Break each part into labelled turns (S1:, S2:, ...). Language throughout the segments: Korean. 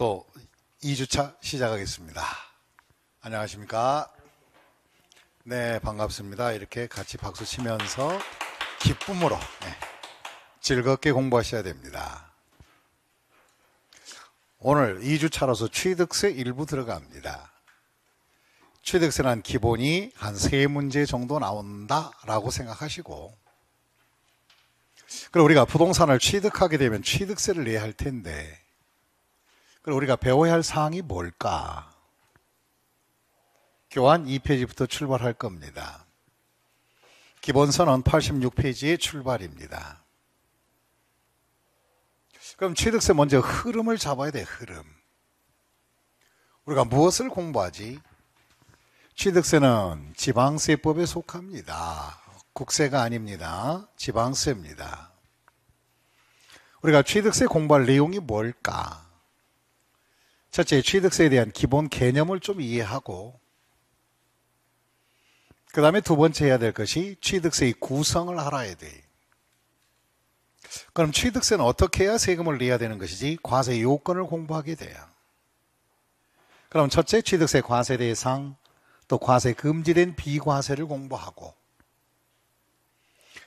S1: 또 2주차 시작하겠습니다. 안녕하십니까. 네, 반갑습니다. 이렇게 같이 박수 치면서 기쁨으로 네, 즐겁게 공부하셔야 됩니다. 오늘 2주차로서 취득세 일부 들어갑니다. 취득세는 기본이 한 세 문제 정도 나온다라고 생각하시고, 그리고 우리가 부동산을 취득하게 되면 취득세를 내야 할 텐데, 그럼 우리가 배워야 할 사항이 뭘까? 교환 2페이지부터 출발할 겁니다. 기본선언 86페이지의 출발입니다. 그럼 취득세 먼저 흐름을 잡아야 돼, 흐름. 우리가 무엇을 공부하지? 취득세는 지방세법에 속합니다. 국세가 아닙니다. 지방세입니다. 우리가 취득세 공부할 내용이 뭘까? 첫째, 취득세에 대한 기본 개념을 좀 이해하고 그 다음에 두 번째 해야 될 것이 취득세의 구성을 알아야 돼. 그럼 취득세는 어떻게 해야 세금을 내야 되는 것이지 과세 요건을 공부하게 돼요. 그럼 첫째 취득세 과세 대상 또 과세 금지된 비과세를 공부하고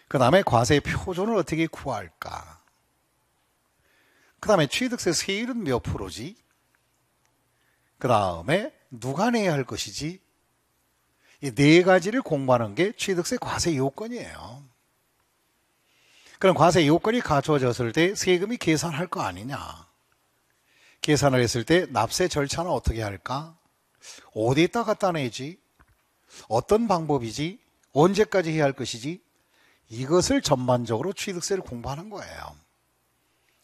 S1: 그 다음에 과세 표준을 어떻게 구할까 그 다음에 취득세 세율은 몇 프로지 그 다음에 누가 내야 할 것이지 이 네 가지를 공부하는 게 취득세 과세 요건이에요. 그럼 과세 요건이 갖춰졌을 때 세금이 계산할 거 아니냐? 계산을 했을 때 납세 절차는 어떻게 할까? 어디에다 갖다 내지? 어떤 방법이지? 언제까지 해야 할 것이지? 이것을 전반적으로 취득세를 공부하는 거예요.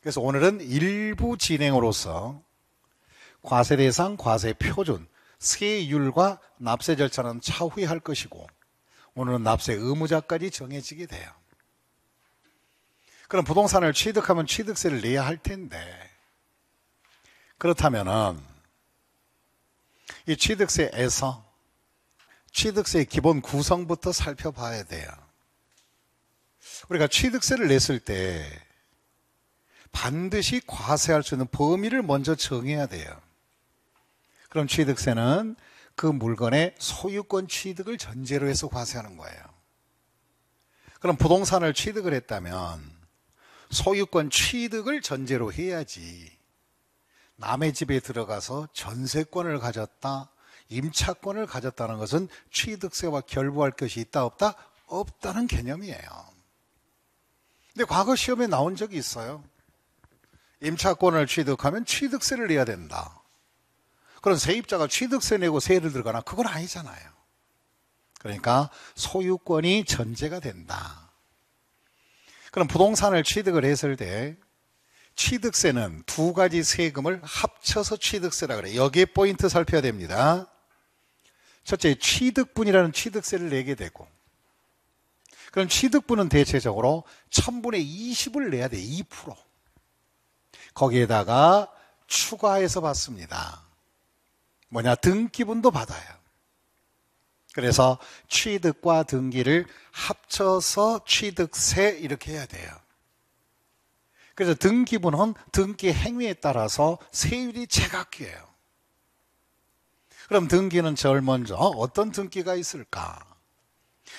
S1: 그래서 오늘은 일부 진행으로서 과세 대상, 과세 표준, 세율과 납세 절차는 차후에 할 것이고 오늘은 납세 의무자까지 정해지게 돼요. 그럼 부동산을 취득하면 취득세를 내야 할 텐데 그렇다면은 이 취득세에서 취득세의 기본 구성부터 살펴봐야 돼요. 우리가 취득세를 냈을 때 반드시 과세할 수 있는 범위를 먼저 정해야 돼요. 그럼 취득세는 그 물건의 소유권 취득을 전제로 해서 과세하는 거예요. 그럼 부동산을 취득을 했다면 소유권 취득을 전제로 해야지 남의 집에 들어가서 전세권을 가졌다, 임차권을 가졌다는 것은 취득세와 결부할 것이 있다 없다 없다는 개념이에요. 근데 과거 시험에 나온 적이 있어요. 임차권을 취득하면 취득세를 내야 된다. 그런 세입자가 취득세 내고 세를 들거나 그건 아니잖아요. 그러니까 소유권이 전제가 된다. 그럼 부동산을 취득을 했을 때 취득세는 두 가지 세금을 합쳐서 취득세라 그래. 여기에 포인트 살펴야 됩니다. 첫째, 취득분이라는 취득세를 내게 되고 그럼 취득분은 대체적으로 1000분의 20을 내야 돼. 2%. 거기에다가 추가해서 받습니다. 뭐냐 등기분도 받아요. 그래서 취득과 등기를 합쳐서 취득세 이렇게 해야 돼요. 그래서 등기분은 등기 행위에 따라서 세율이 제각기예요. 그럼 등기는 제일 먼저 어떤 등기가 있을까?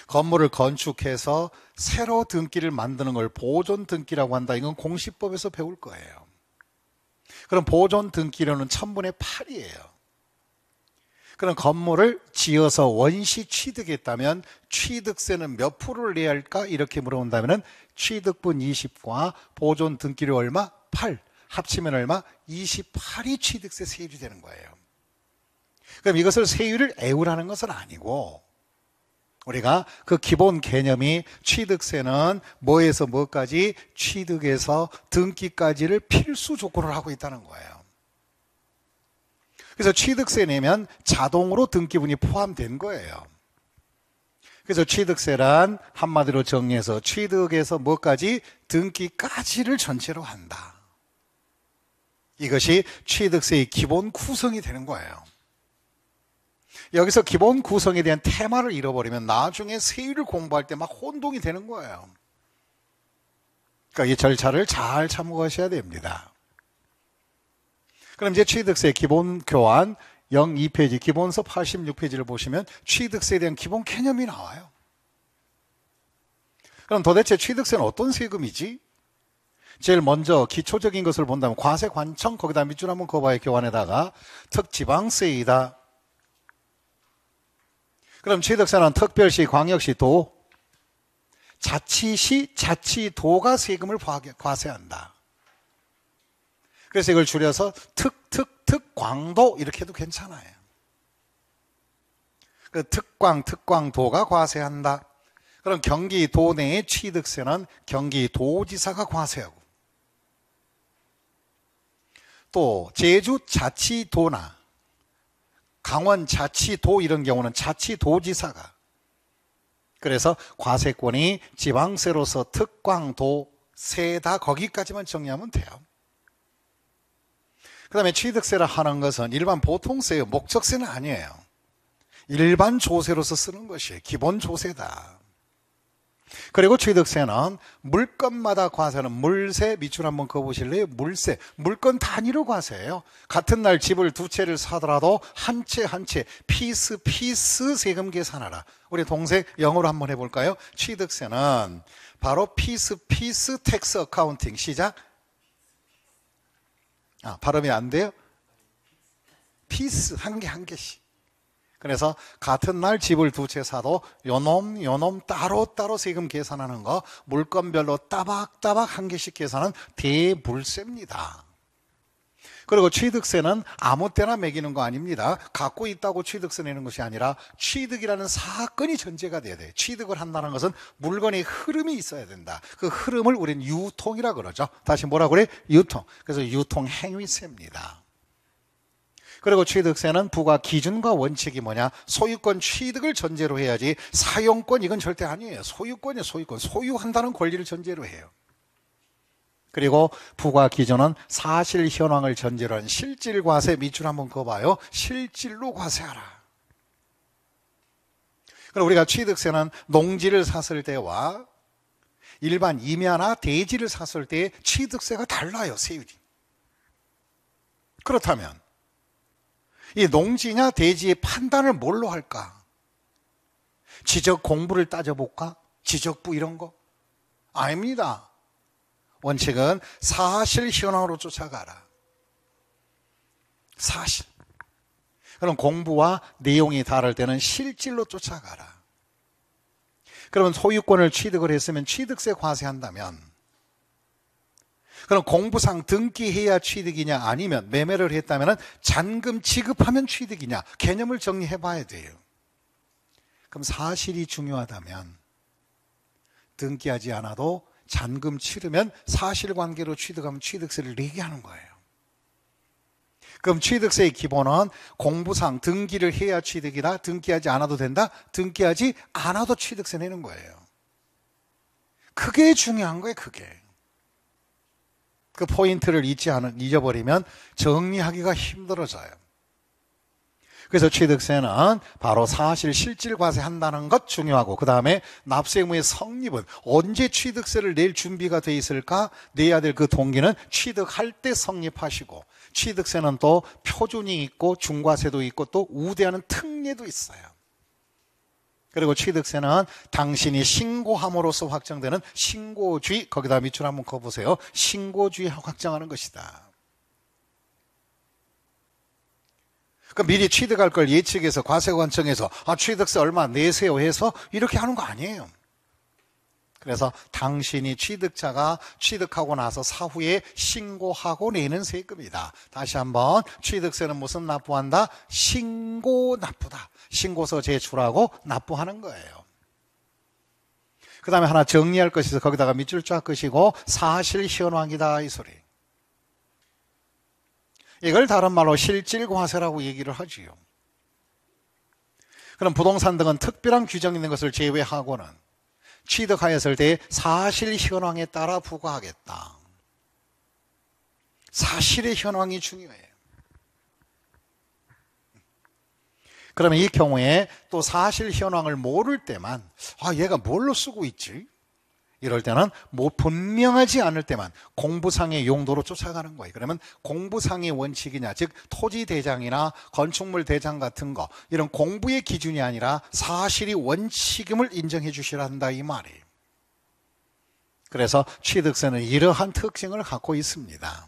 S1: 건물을 건축해서 새로 등기를 만드는 걸 보존 등기라고 한다. 이건 공시법에서 배울 거예요. 그럼 보존 등기료는 천분의 팔이에요 그런 건물을 지어서 원시 취득했다면 취득세는 몇 프로를 내야 할까? 이렇게 물어본다면 취득분 20과 보존 등기료 얼마? 8. 합치면 얼마? 28이 취득세 세율이 되는 거예요. 그럼 이것을 세율을 애우라는 것은 아니고 우리가 그 기본 개념이 취득세는 뭐에서 뭐까지 취득에서 등기까지를 필수 조건을 하고 있다는 거예요. 그래서 취득세 내면 자동으로 등기분이 포함된 거예요. 그래서 취득세란 한마디로 정리해서 취득에서 뭐까지 등기까지를 전체로 한다. 이것이 취득세의 기본 구성이 되는 거예요. 여기서 기본 구성에 대한 테마를 잃어버리면 나중에 세율을 공부할 때 막 혼동이 되는 거예요. 그러니까 이 절차를 잘 참고하셔야 됩니다. 그럼 이제 취득세 기본 교환 0 2페이지 기본서 86페이지를 보시면 취득세에 대한 기본 개념이 나와요. 그럼 도대체 취득세는 어떤 세금이지? 제일 먼저 기초적인 것을 본다면 과세 관청 거기다 밑줄 한번 그어봐요 교환에다가 특지방세이다. 그럼 취득세는 특별시, 광역시, 도, 자치시, 자치도가 세금을 과세한다. 그래서 이걸 줄여서 특 특 특 광도 이렇게 해도 괜찮아요. 그 특광 특광도가 과세한다. 그럼 경기도 내의 취득세는 경기도지사가 과세하고 또 제주 자치도나 강원 자치도 이런 경우는 자치도지사가 그래서 과세권이 지방세로서 특광도 세다 거기까지만 정리하면 돼요. 그 다음에 취득세라 하는 것은 일반 보통세의 목적세는 아니에요. 일반 조세로서 쓰는 것이 기본 조세다. 그리고 취득세는 물건마다 과세는 물세 밑줄 한번 그어보실래요? 물세 물건 단위로 과세해요 같은 날 집을 두 채를 사더라도 한 채 한 채 피스 피스 세금 계산하라. 우리 동생 영어로 한번 해볼까요? 취득세는 바로 피스 피스 텍스 어카운팅 시작 아, 발음이 안 돼요? 피스 한 개 한 개씩. 그래서 같은 날 집을 두 채 사도 요놈 요놈 따로 따로 세금 계산하는 거 물건별로 따박따박 한 개씩 계산은 대불세입니다. 그리고 취득세는 아무 때나 매기는 거 아닙니다. 갖고 있다고 취득세 내는 것이 아니라 취득이라는 사건이 전제가 돼야 돼요. 취득을 한다는 것은 물건의 흐름이 있어야 된다. 그 흐름을 우리는 유통이라 그러죠. 다시 뭐라 그래? 유통. 그래서 유통 행위세입니다. 그리고 취득세는 부과 기준과 원칙이 뭐냐? 소유권 취득을 전제로 해야지 사용권 이건 절대 아니에요. 소유권이 소유권. 소유한다는 권리를 전제로 해요. 그리고 부과 기준은 사실 현황을 전제로 한 실질 과세 밑줄 한번 그어봐요. 실질로 과세하라. 그럼 우리가 취득세는 농지를 샀을 때와 일반 임야나 대지를 샀을 때의 취득세가 달라요, 세율이. 그렇다면 이 농지냐 대지의 판단을 뭘로 할까? 지적 공부를 따져볼까? 지적부 이런 거? 아닙니다. 원칙은 사실 현황으로 쫓아가라. 사실. 그럼 공부와 내용이 다를 때는 실질로 쫓아가라. 그러면 소유권을 취득을 했으면 취득세 과세한다면 그럼 공부상 등기해야 취득이냐 아니면 매매를 했다면 잔금 지급하면 취득이냐 개념을 정리해 봐야 돼요. 그럼 사실이 중요하다면 등기하지 않아도 잔금 치르면 사실관계로 취득하면 취득세를 내게 하는 거예요. 그럼 취득세의 기본은 공부상 등기를 해야 취득이다. 등기하지 않아도 된다. 등기하지 않아도 취득세 내는 거예요. 그게 중요한 거예요. 그게. 그 포인트를 잊지 않은 잊어버리면 정리하기가 힘들어져요. 그래서 취득세는 바로 사실 실질 과세한다는 것 중요하고 그 다음에 납세의무의 성립은 언제 취득세를 낼 준비가 돼 있을까 내야 될 그 동기는 취득할 때 성립하시고 취득세는 또 표준이 있고 중과세도 있고 또 우대하는 특례도 있어요. 그리고 취득세는 당신이 신고함으로써 확정되는 신고주의 거기다 밑줄 한번 커보세요. 신고주의 확정하는 것이다. 그러니까 미리 취득할 걸 예측해서 과세관청에서 아 취득세 얼마 내세요 해서 이렇게 하는 거 아니에요. 그래서 당신이 취득자가 취득하고 나서 사후에 신고하고 내는 세금이다. 다시 한번 취득세는 무슨 납부한다? 신고 납부다. 신고서 제출하고 납부하는 거예요. 그 다음에 하나 정리할 것이 있어 거기다가 밑줄 쫙 끄시고 사실 현황이다 이 소리. 이걸 다른 말로 실질과세라고 얘기를 하지요. 그럼 부동산 등은 특별한 규정 있는 것을 제외하고는 취득하였을 때 사실 현황에 따라 부과하겠다. 사실의 현황이 중요해요. 그러면 이 경우에 또 사실 현황을 모를 때만 아 얘가 뭘로 쓰고 있지? 이럴 때는 뭐 분명하지 않을 때만 공부상의 용도로 쫓아가는 거예요. 그러면 공부상의 원칙이냐, 즉 토지 대장이나 건축물 대장 같은 거 이런 공부의 기준이 아니라 사실이 원칙임을 인정해 주시라 한다 이 말이에요. 그래서 취득세는 이러한 특징을 갖고 있습니다.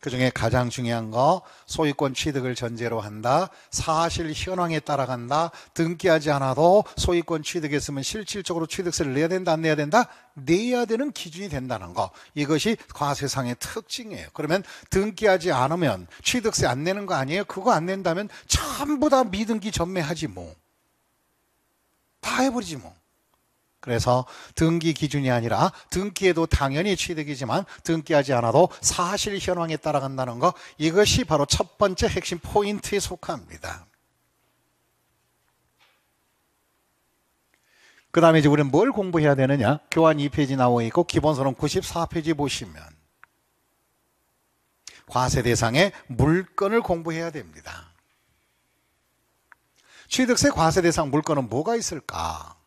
S1: 그 중에 가장 중요한 거 소유권 취득을 전제로 한다. 사실 현황에 따라간다. 등기하지 않아도 소유권 취득했으면 실질적으로 취득세를 내야 된다 안 내야 된다? 내야 되는 기준이 된다는 거. 이것이 과세상의 특징이에요. 그러면 등기하지 않으면 취득세 안 내는 거 아니에요? 그거 안 낸다면 전부 다 미등기 전매하지 뭐. 다 해버리지 뭐. 그래서 등기 기준이 아니라 등기에도 당연히 취득이지만 등기하지 않아도 사실 현황에 따라간다는 것 이것이 바로 첫 번째 핵심 포인트에 속합니다. 그 다음에 이제 우리는 뭘 공부해야 되느냐? 교환 2페이지 나와 있고 기본서론 94페이지 보시면 과세 대상의 물건을 공부해야 됩니다. 취득세 과세 대상 물건은 뭐가 있을까?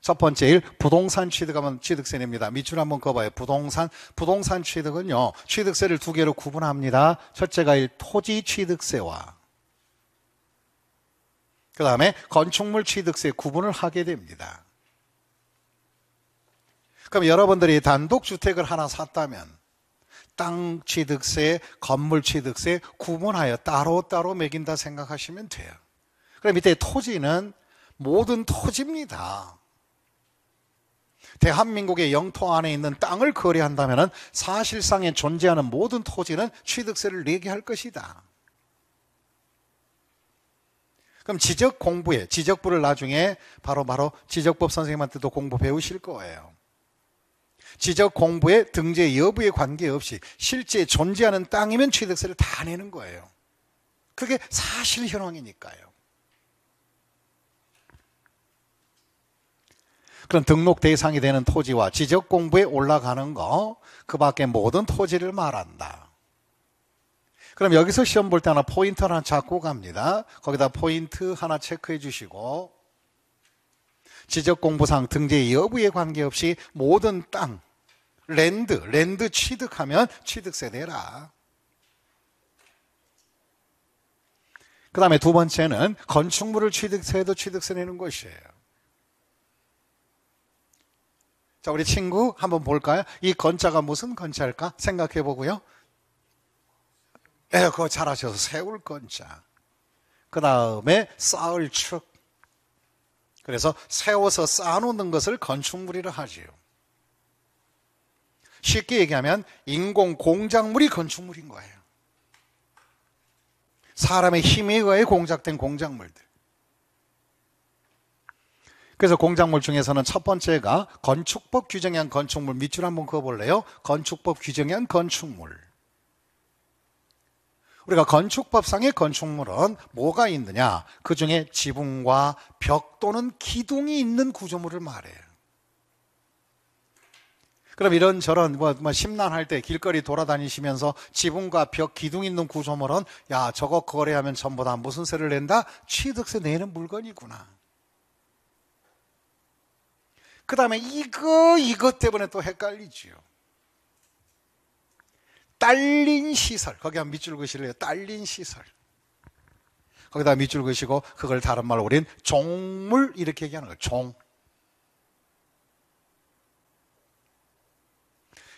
S1: 첫 번째 일 부동산 취득하면 취득세 입니다 밑줄 한번 꺼봐요 부동산 부동산 취득은요 취득세를 두 개로 구분합니다. 첫째가 일 토지 취득세와 그 다음에 건축물 취득세 구분을 하게 됩니다. 그럼 여러분들이 단독 주택을 하나 샀다면 땅 취득세, 건물 취득세 구분하여 따로따로 매긴다 생각하시면 돼요. 그럼 밑에 토지는 모든 토지입니다. 대한민국의 영토 안에 있는 땅을 거래한다면 사실상에 존재하는 모든 토지는 취득세를 내게 할 것이다. 그럼 지적 공부에 지적부를 나중에 바로 바로 지적법 선생님한테도 공부 배우실 거예요. 지적 공부의 등재 여부에 관계없이 실제 존재하는 땅이면 취득세를 다 내는 거예요. 그게 사실 현황이니까요. 그런 등록 대상이 되는 토지와 지적 공부에 올라가는 거, 그 밖에 모든 토지를 말한다. 그럼 여기서 시험 볼 때 하나 포인트 하나 잡고 갑니다. 거기다 포인트 하나 체크해 주시고, 지적 공부상 등재 여부에 관계없이 모든 땅, 랜드, 랜드 취득하면 취득세 내라. 그 다음에 두 번째는 건축물을 취득세도 취득세 내는 것이에요. 자, 우리 친구 한번 볼까요? 이 건자가 무슨 건자일까? 생각해 보고요. 에, 그거 잘하셔서 세울 건자. 그 다음에 쌓을 축. 그래서 세워서 쌓아놓는 것을 건축물이라 하지요. 쉽게 얘기하면 인공 공작물이 건축물인 거예요. 사람의 힘에 의해 공작된 공작물들. 그래서 공작물 중에서는 첫 번째가 건축법 규정에 한 건축물 밑줄 한번 그어볼래요? 건축법 규정에 한 건축물 우리가 건축법상의 건축물은 뭐가 있느냐? 그 중에 지붕과 벽 또는 기둥이 있는 구조물을 말해요. 그럼 이런저런 뭐, 뭐 심란할 때 길거리 돌아다니시면서 지붕과 벽 기둥 있는 구조물은 야 저거 거래하면 전부 다 무슨 세를 낸다? 취득세 내는 물건이구나. 그 다음에 이거, 이것 때문에 또 헷갈리지요. 딸린 시설. 거기 한 밑줄 그실래요? 딸린 시설. 거기다 밑줄 그시고 그걸 다른 말로 우린 종물 이렇게 얘기하는 거예요. 종.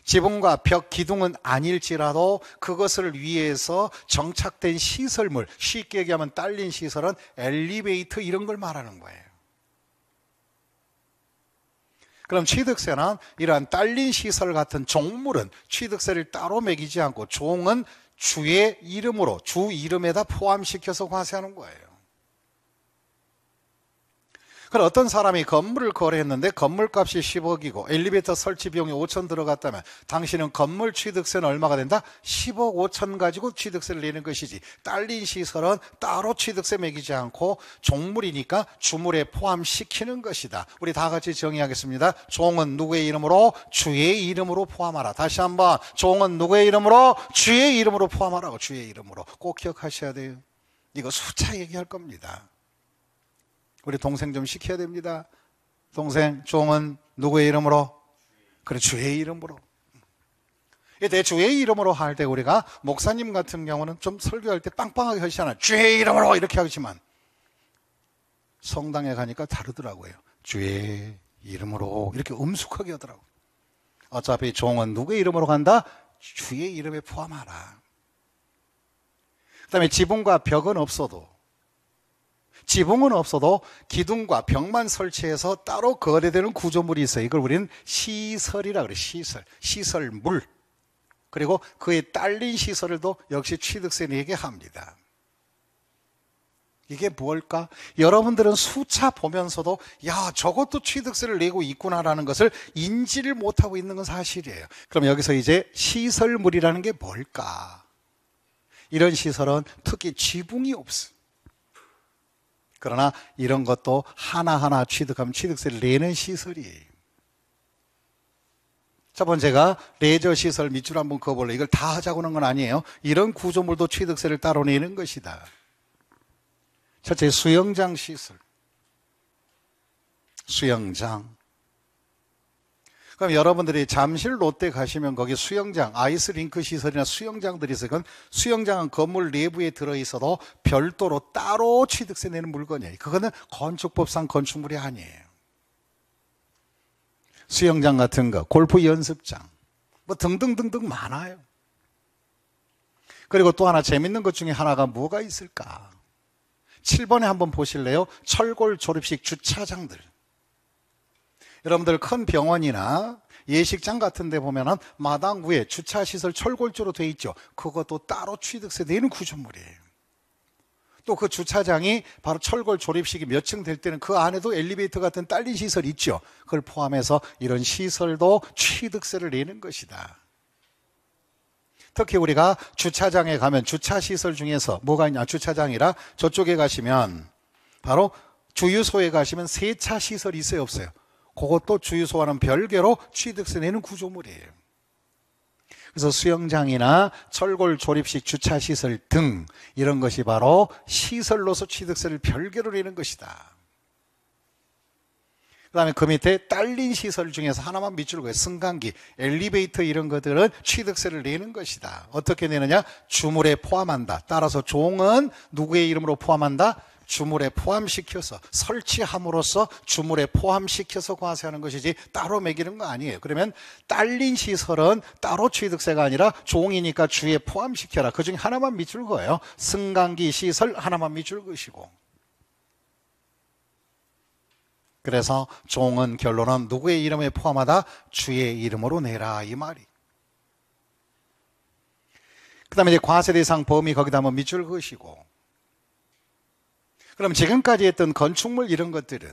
S1: 지붕과 벽 기둥은 아닐지라도 그것을 위해서 정착된 시설물, 쉽게 얘기하면 딸린 시설은 엘리베이터 이런 걸 말하는 거예요. 그럼 취득세는 이러한 딸린 시설 같은 종물은 취득세를 따로 매기지 않고 종은 주의 이름으로 주 이름에다 포함시켜서 과세하는 거예요. 그럼 어떤 사람이 건물을 거래했는데 건물값이 10억이고 엘리베이터 설치 비용이 5천 들어갔다면 당신은 건물 취득세는 얼마가 된다? 10억 5천 가지고 취득세를 내는 것이지 딸린 시설은 따로 취득세 매기지 않고 종물이니까 주물에 포함시키는 것이다 우리 다 같이 정의하겠습니다 종은 누구의 이름으로? 주의 이름으로 포함하라 다시 한번 종은 누구의 이름으로? 주의 이름으로 포함하라고 주의 이름으로 꼭 기억하셔야 돼요 이거 수차 얘기할 겁니다 우리 동생 좀 시켜야 됩니다. 동생, 종은 누구의 이름으로? 그래, 주의 이름으로. 이때 예, 주의 이름으로 할 때 우리가 목사님 같은 경우는 좀 설교할 때 빵빵하게 하시잖아요. 주의 이름으로 이렇게 하지만 성당에 가니까 다르더라고요. 주의 이름으로 이렇게 음숙하게 하더라고요. 어차피 종은 누구의 이름으로 간다? 주의 이름에 포함하라. 그 다음에 지붕과 벽은 없어도 지붕은 없어도 기둥과 벽만 설치해서 따로 거래되는 구조물이 있어요. 이걸 우리는 시설이라 그래요. 시설. 시설물. 그리고 그에 딸린 시설도 역시 취득세에게 합니다. 이게 뭘까? 여러분들은 수차 보면서도 야 저것도 취득세를 내고 있구나라는 것을 인지를 못하고 있는 건 사실이에요. 그럼 여기서 이제 시설물이라는 게 뭘까? 이런 시설은 특히 지붕이 없어. 그러나 이런 것도 하나하나 취득하면 취득세를 내는 시설이에요. 첫 번째가 레저 시설 밑줄 한번 그어볼래. 이걸 다 하자고는 하건 아니에요. 이런 구조물도 취득세를 따로 내는 것이다. 첫째 수영장 시설. 수영장. 그럼 여러분들이 잠실 롯데 가시면 거기 수영장, 아이스링크 시설이나 수영장들이 있어요. 그건 수영장은 건물 내부에 들어있어도 별도로 따로 취득세 내는 물건이에요. 그거는 건축법상 건축물이 아니에요. 수영장 같은 거, 골프 연습장, 뭐 등등등등 많아요. 그리고 또 하나 재밌는 것 중에 하나가 뭐가 있을까? 7번에 한번 보실래요? 철골 조립식 주차장들. 여러분들 큰 병원이나 예식장 같은 데 보면은 마당 위에 주차시설 철골조로 돼 있죠. 그것도 따로 취득세 내는 구조물이에요. 또 그 주차장이 바로 철골 조립식이 몇 층 될 때는 그 안에도 엘리베이터 같은 딸린 시설 있죠. 그걸 포함해서 이런 시설도 취득세를 내는 것이다. 특히 우리가 주차장에 가면 주차시설 중에서 뭐가 있냐. 주차장이라 저쪽에 가시면 바로 주유소에 가시면 세차 시설 있어요, 없어요? 그것도 주유소와는 별개로 취득세 내는 구조물이에요. 그래서 수영장이나 철골 조립식 주차시설 등 이런 것이 바로 시설로서 취득세를 별개로 내는 것이다. 그 다음에 그 밑에 딸린 시설 중에서 하나만 밑줄 그어요. 승강기, 엘리베이터 이런 것들은 취득세를 내는 것이다. 어떻게 내느냐? 주물에 포함한다. 따라서 종은 누구의 이름으로 포함한다? 주물에 포함시켜서 설치함으로써 주물에 포함시켜서 과세하는 것이지 따로 매기는 거 아니에요. 그러면 딸린 시설은 따로 취득세가 아니라 종이니까 주에 포함시켜라. 그중에 하나만 밑줄 거예요. 승강기 시설 하나만 밑줄 것이고. 그래서 종은 결론은 누구의 이름에 포함하다? 주의 이름으로 내라 이 말이. 그 다음에 이제 과세 대상 범위 거기다 한번 밑줄 그으시고 그럼 지금까지 했던 건축물 이런 것들은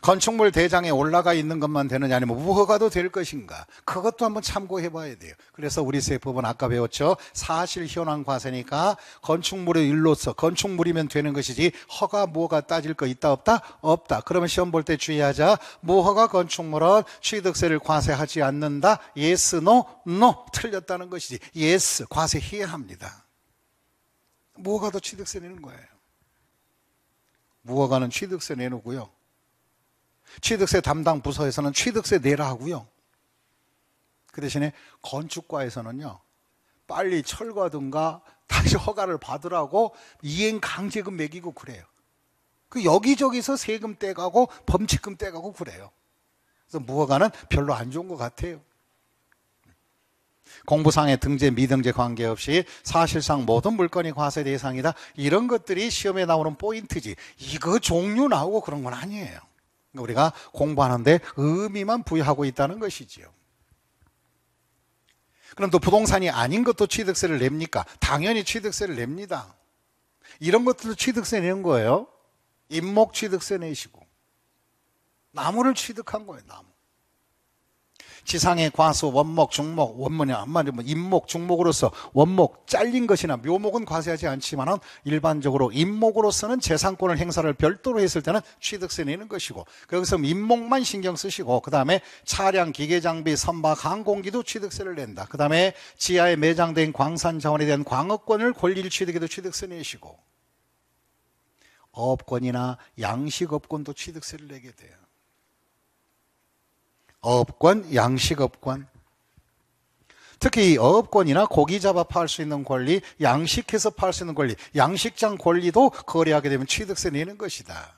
S1: 건축물 대장에 올라가 있는 것만 되느냐 아니면 무허가도 될 것인가 그것도 한번 참고해 봐야 돼요 그래서 우리 세법은 아까 배웠죠 사실 현황 과세니까 건축물의 일로서 건축물이면 되는 것이지 허가 무허가 따질 거 있다 없다 없다 그러면 시험 볼 때 주의하자 무허가 건축물은 취득세를 과세하지 않는다 예스 노 노 틀렸다는 것이지 예스 과세해야 합니다 뭐가 더 취득세 내는 거예요. 무허가는 취득세 내놓고요. 취득세 담당 부서에서는 취득세 내라 하고요. 그 대신에 건축과에서는요. 빨리 철거든가 다시 허가를 받으라고 이행 강제금 매기고 그래요. 그 여기저기서 세금 떼가고 범칙금 떼가고 그래요. 그래서 무허가는 별로 안 좋은 것 같아요. 공부상의 등재, 미등재 관계없이 사실상 모든 물건이 과세 대상이다. 이런 것들이 시험에 나오는 포인트지. 이거 종류 나오고 그런 건 아니에요. 그러니까 우리가 공부하는데 의미만 부여하고 있다는 것이지요. 그럼 또 부동산이 아닌 것도 취득세를 냅니까? 당연히 취득세를 냅니다. 이런 것들도 취득세 내는 거예요. 임목 취득세 내시고. 나무를 취득한 거예요, 나무. 지상의 과수, 원목, 중목, 원문이야. 한마디로 뭐목 중목으로서 원목, 잘린 것이나 묘목은 과세하지 않지만 일반적으로 임목으로서는 재산권을 행사를 별도로 했을 때는 취득세 내는 것이고 거기서 임목만 신경 쓰시고 그 다음에 차량, 기계 장비, 선박, 항공기도 취득세를 낸다. 그 다음에 지하에 매장된 광산 자원에 대한 광업권을 권리를 취득해도 취득세 내시고 어업권이나 양식업권도 취득세를 내게 돼요. 어업권, 양식업권. 특히 이 어업권이나 고기 잡아 팔 수 있는 권리, 양식해서 팔 수 있는 권리, 양식장 권리도 거래하게 되면 취득세 내는 것이다.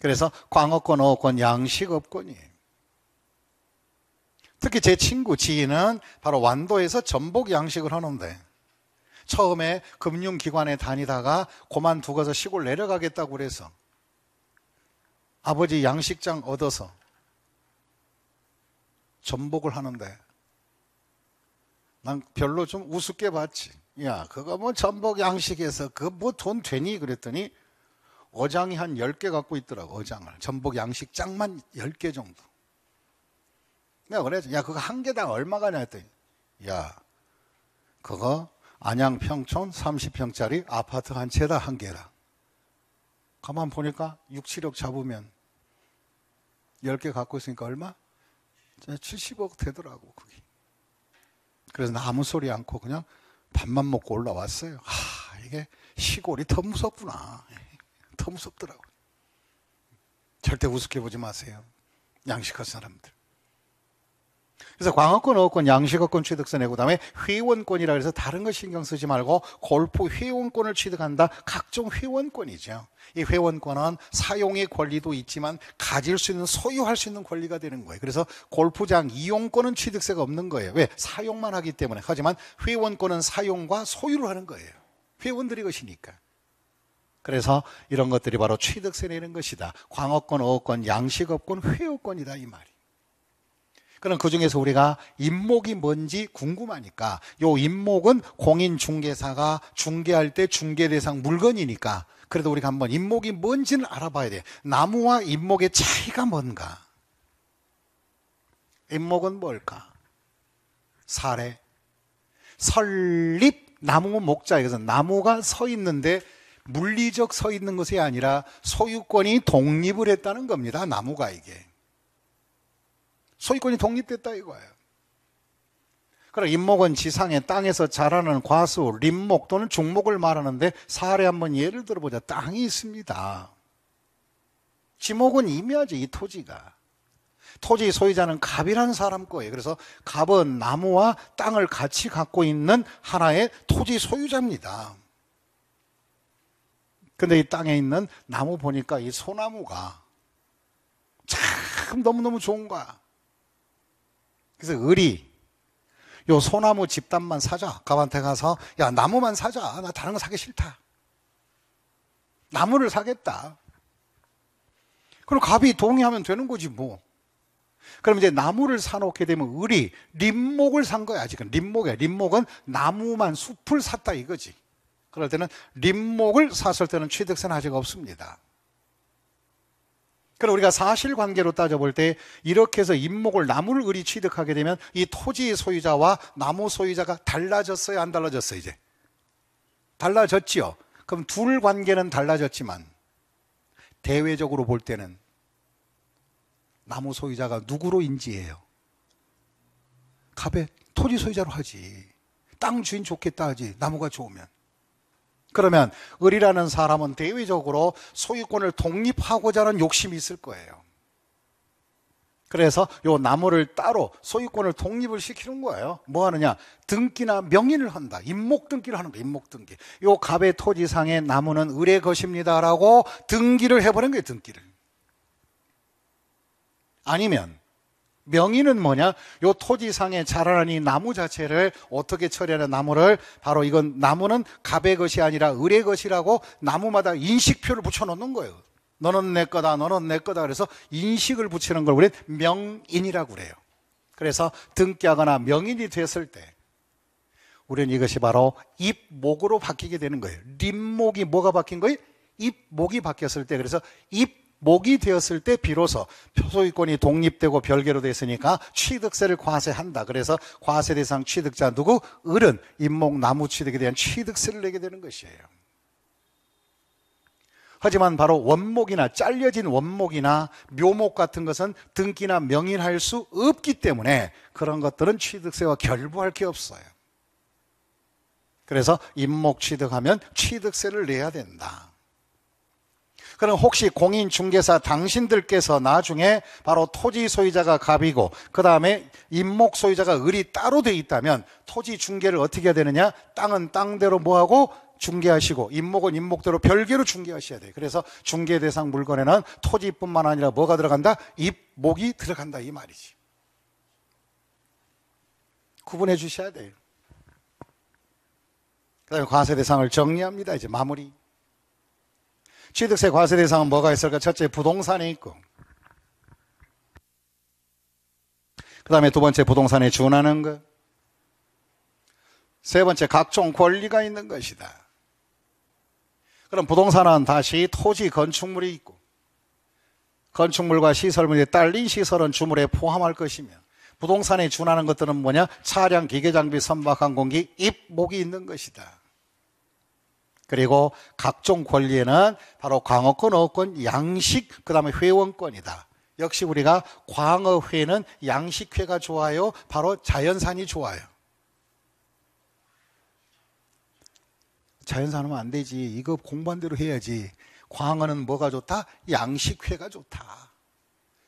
S1: 그래서 광어권, 어업권, 양식업권이에요. 특히 제 친구 지인은 바로 완도에서 전복 양식을 하는데 처음에 금융기관에 다니다가 고만두고서 시골 내려가겠다고 그래서 아버지 양식장 얻어서 전복을 하는데 난 별로 좀 우습게 봤지. 야, 그거 뭐 전복 양식에서 그 뭐 돈 되니? 그랬더니 어장이 한 10개 갖고 있더라고, 어장을. 전복 양식 짝만 10개 정도. 내가 그래서 야, 그거 한 개당 얼마가냐 했더니 야, 그거 안양 평촌 30평짜리 아파트 한 채다 한 개라. 가만 보니까 6, 7억 잡으면 10개 갖고 있으니까 얼마? 70억 되더라고 그게. 그래서 아무 소리 않고 그냥 밥만 먹고 올라왔어요. 아 이게 시골이 더 무섭구나. 더 무섭더라고. 절대 우습게 보지 마세요. 양식한 사람들. 그래서 광어권 어학권, 양식어권 취득세 내고 그다음에 회원권이라 그래서 다른 거 신경 쓰지 말고 골프 회원권을 취득한다. 각종 회원권이죠. 이 회원권은 사용의 권리도 있지만 가질 수 있는 소유할 수 있는 권리가 되는 거예요. 그래서 골프장 이용권은 취득세가 없는 거예요. 왜? 사용만 하기 때문에. 하지만 회원권은 사용과 소유를 하는 거예요. 회원들이 것이니까. 그래서 이런 것들이 바로 취득세 내는 것이다. 광어권 어업권, 양식업권, 회유권이다이 말이에요. 그럼 그 중에서 우리가 임목이 뭔지 궁금하니까 요 임목은 공인중개사가 중개할 때 중개 대상 물건이니까 그래도 우리가 한번 임목이 뭔지는 알아봐야 돼. 나무와 임목의 차이가 뭔가? 임목은 뭘까? 사례. 설립 나무 목자 그래서 나무가 서 있는데 물리적 서 있는 것이 아니라 소유권이 독립을 했다는 겁니다. 나무가 이게. 소유권이 독립됐다 이거예요. 그럼 임목은 지상의 땅에서 자라는 과수, 림목 또는 중목을 말하는데 사례 한번 예를 들어보자. 땅이 있습니다. 지목은 임야지 이 토지가. 토지 소유자는 갑이라는 사람 거예요. 그래서 갑은 나무와 땅을 같이 갖고 있는 하나의 토지 소유자입니다. 근데 이 땅에 있는 나무 보니까 이 소나무가 참 너무너무 좋은 거야. 그래서 을이 요 소나무 집단만 사자. 아한테 가서 야 나무만 사자. 나 다른 거 사기 싫다. 나무를 사겠다. 그럼 갑이 동의하면 되는 거지 뭐. 그럼 이제 나무를 사놓게 되면 의리, 림목을 산 거야 지금 림목이 림목은 나무만 숲을 샀다 이거지. 그럴 때는 림목을 샀을 때는 취득세 하지가 없습니다. 그럼 그러니까 우리가 사실관계로 따져볼 때 이렇게 해서 임목을 나무를 을리 취득하게 되면 이 토지 소유자와 나무 소유자가 달라졌어요 안 달라졌어요 이제 달라졌지요 그럼 둘 관계는 달라졌지만 대외적으로 볼 때는 나무 소유자가 누구로 인지해요 갑에 토지 소유자로 하지 땅 주인 좋겠다 하지 나무가 좋으면 그러면 을이라는 사람은 대외적으로 소유권을 독립하고자 하는 욕심이 있을 거예요. 그래서 요 나무를 따로 소유권을 독립을 시키는 거예요. 뭐 하느냐? 등기나 명인을 한다. 임목 등기를 하는 거. 예요 임목 등기. 요 갑의 토지상의 나무는 을의 것입니다라고 등기를 해버린 거예요. 등기를. 아니면 명의는 뭐냐? 요 토지상에 자라나니 나무 자체를 어떻게 처리하는 나무를 바로 이건 나무는 갑의 것이 아니라 을의 것이라고 나무마다 인식표를 붙여놓는 거예요. 너는 내 거다, 너는 내 거다. 그래서 인식을 붙이는 걸 우리는 명인이라고 그래요. 그래서 등기하거나 명인이 됐을 때 우리는 이것이 바로 입목으로 바뀌게 되는 거예요. 림목이 뭐가 바뀐 거예요? 입목이 바뀌었을 때 그래서 입 목이 되었을 때 비로소 소유권이 독립되고 별개로 됐으니까 취득세를 과세한다. 그래서 과세 대상 취득자 누구? 을은 임목 나무 취득에 대한 취득세를 내게 되는 것이에요. 하지만 바로 원목이나 잘려진 원목이나 묘목 같은 것은 등기나 명인할 수 없기 때문에 그런 것들은 취득세와 결부할 게 없어요. 그래서 임목 취득하면 취득세를 내야 된다. 그럼 혹시 공인중개사 당신들께서 나중에 바로 토지 소유자가 갑이고 그 다음에 임목 소유자가 을이 따로 돼 있다면 토지 중개를 어떻게 해야 되느냐? 땅은 땅대로 뭐하고 중개하시고 임목은 임목대로 별개로 중개하셔야 돼요. 그래서 중개 대상 물건에는 토지뿐만 아니라 뭐가 들어간다? 입목이 들어간다 이 말이지. 구분해 주셔야 돼요. 그다음에 과세 대상을 정리합니다. 이제 마무리. 취득세 과세 대상은 뭐가 있을까? 첫째, 부동산이 있고. 그 다음에 두 번째, 부동산에 준하는 것. 세 번째, 각종 권리가 있는 것이다. 그럼 부동산은 다시 토지 건축물이 있고, 건축물과 시설물이 딸린 시설은 주물에 포함할 것이며, 부동산에 준하는 것들은 뭐냐? 차량, 기계장비, 선박, 항공기, 입목이 있는 것이다. 그리고 각종 권리에는 바로 광어권, 어권, 양식, 그 다음에 회원권이다. 역시 우리가 광어회는 양식회가 좋아요. 바로 자연산이 좋아요. 자연산하면 안 되지. 이거 공반대로 해야지. 광어는 뭐가 좋다? 양식회가 좋다.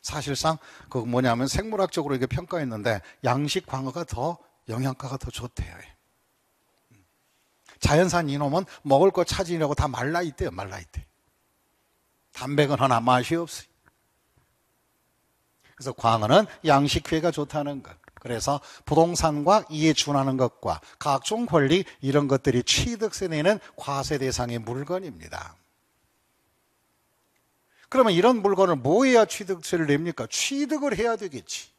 S1: 사실상 그 뭐냐면 생물학적으로 이게 평가했는데 양식 광어가 더 영양가가 더 좋대요. 자연산 이놈은 먹을 거 찾으려고 다 말라 있대요. 말라 있대. 담백은 하나 맛이 없어요. 그래서 광어는 양식회가 좋다는 것. 그래서 부동산과 이에 준하는 것과 각종 권리 이런 것들이 취득세 내는 과세 대상의 물건입니다. 그러면 이런 물건을 뭐 해야 취득세를 냅니까? 취득을 해야 되겠지.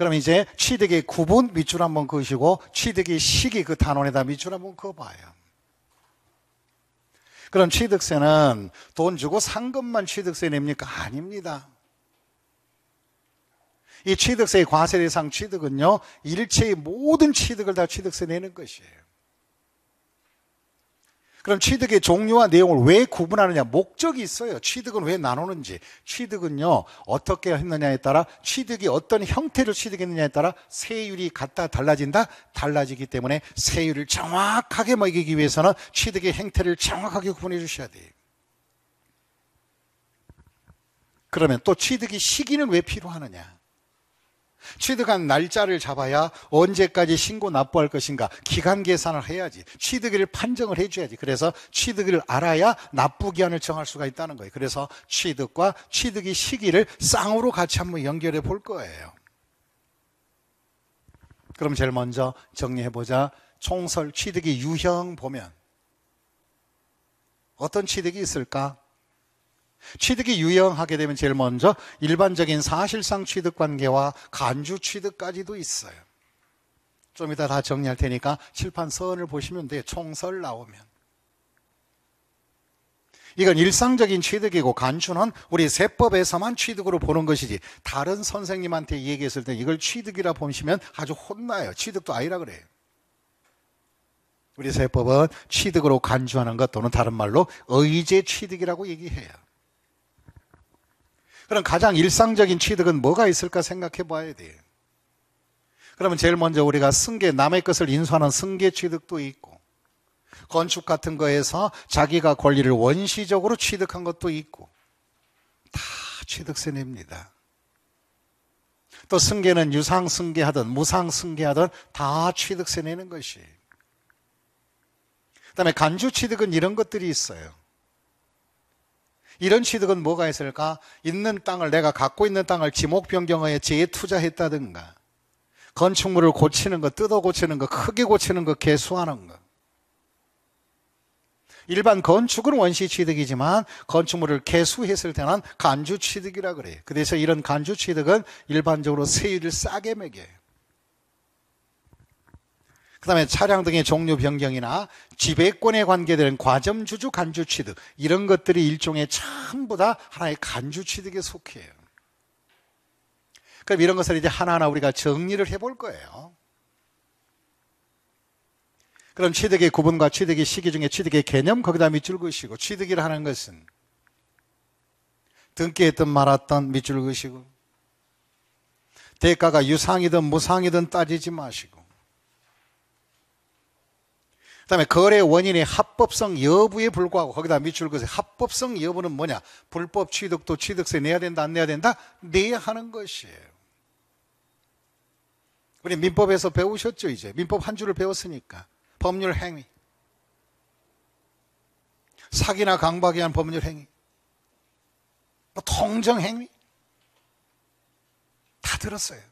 S1: 그럼 이제 취득의 구분 밑줄 한번 그으시고 취득의 시기 그 단원에다 밑줄 한번 그어봐요. 그럼 취득세는 돈 주고 산 것만 취득세 냅니까? 아닙니다. 이 취득세의 과세 대상 취득은요, 일체의 모든 취득을 다 취득세 내는 것이에요. 그럼 취득의 종류와 내용을 왜 구분하느냐 목적이 있어요. 취득은 왜 나누는지 취득은요 어떻게 했느냐에 따라 취득이 어떤 형태를 취득했느냐에 따라 세율이 같다 달라진다 달라지기 때문에 세율을 정확하게 먹이기 위해서는 취득의 행태를 정확하게 구분해 주셔야 돼요. 그러면 또 취득의 시기는 왜 필요하느냐? 취득한 날짜를 잡아야 언제까지 신고 납부할 것인가 기간 계산을 해야지 취득일을 판정을 해줘야지 그래서 취득일을 알아야 납부 기한을 정할 수가 있다는 거예요 그래서 취득과 취득의 시기를 쌍으로 같이 한번 연결해 볼 거예요 그럼 제일 먼저 정리해 보자 총설 취득의 유형 보면 어떤 취득이 있을까? 취득이 유형하게 되면 제일 먼저 일반적인 사실상 취득 관계와 간주 취득까지도 있어요. 좀 이따 다 정리할 테니까 칠판 서을 보시면 돼요. 총설 나오면. 이건 일상적인 취득이고 간주는 우리 세법에서만 취득으로 보는 것이지 다른 선생님한테 얘기했을 때 이걸 취득이라 보시면 아주 혼나요. 취득도 아니라 그래요. 우리 세법은 취득으로 간주하는 것 또는 다른 말로 의제 취득이라고 얘기해요. 그럼 가장 일상적인 취득은 뭐가 있을까 생각해 봐야 돼요. 그러면 제일 먼저 우리가 승계, 남의 것을 인수하는 승계 취득도 있고, 건축 같은 거에서 자기가 권리를 원시적으로 취득한 것도 있고, 다 취득세 냅니다. 또 승계는 유상 승계하든 무상 승계하든 다 취득세 내는 것이. 그 다음에 간주 취득은 이런 것들이 있어요. 이런 취득은 뭐가 있을까? 있는 땅을 내가 갖고 있는 땅을 지목 변경하에 재투자했다든가 건축물을 고치는 거, 뜯어 고치는 거, 크게 고치는 거, 개수하는 거. 일반 건축은 원시 취득이지만 건축물을 개수했을 때는 간주 취득이라 그래요. 그래서 이런 간주 취득은 일반적으로 세율을 싸게 매겨요. 그 다음에 차량 등의 종류 변경이나 지배권에 관계되는 과점주주 간주 취득 이런 것들이 일종의 전부 다 하나의 간주 취득에 속해요. 그럼 이런 것을 이제 하나하나 우리가 정리를 해볼 거예요. 그럼 취득의 구분과 취득의 시기 중에 취득의 개념 거기다 밑줄 그으시고 취득이라 하는 것은 등기했던 말았던 밑줄 그으시고 대가가 유상이든 무상이든 따지지 마시고 그다음에 거래 원인의 합법성 여부에 불구하고 거기다 밑줄 그으세 합법성 여부는 뭐냐? 불법 취득도 취득세 내야 된다 안 내야 된다? 내야 하는 것이에요. 우리 민법에서 배우셨죠 이제 민법 한 줄을 배웠으니까 법률 행위 사기나 강박에 한 법률 행위 뭐 통정 행위 다 들었어요